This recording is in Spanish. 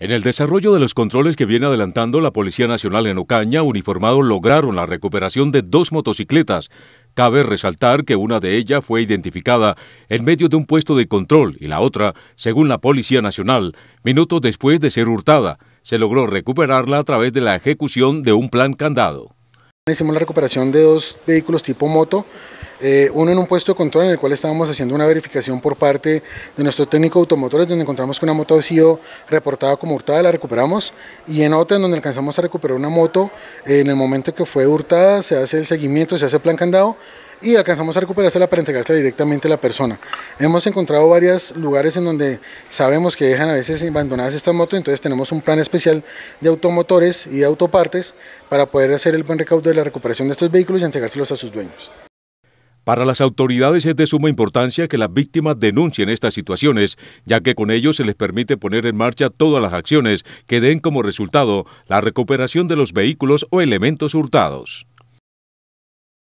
En el desarrollo de los controles que viene adelantando la Policía Nacional en Ocaña, uniformados lograron la recuperación de dos motocicletas. Cabe resaltar que una de ellas fue identificada en medio de un puesto de control y la otra, según la Policía Nacional, minutos después de ser hurtada. Se logró recuperarla a través de la ejecución de un plan candado. Hicimos la recuperación de dos vehículos tipo moto eh, uno en un puesto de control en el cual estábamos haciendo una verificación por parte de nuestro técnico de automotores, donde encontramos que una moto ha sido reportada como hurtada, la recuperamos, y en otra en donde alcanzamos a recuperar una moto, eh, en el momento que fue hurtada se hace el seguimiento, se hace el plan candado, y alcanzamos a recuperársela para entregársela directamente a la persona. Hemos encontrado varios lugares en donde sabemos que dejan a veces abandonadas estas motos, entonces tenemos un plan especial de automotores y autopartes para poder hacer el buen recaudo de la recuperación de estos vehículos y entregárselos a sus dueños. Para las autoridades es de suma importancia que las víctimas denuncien estas situaciones, ya que con ello se les permite poner en marcha todas las acciones que den como resultado la recuperación de los vehículos o elementos hurtados.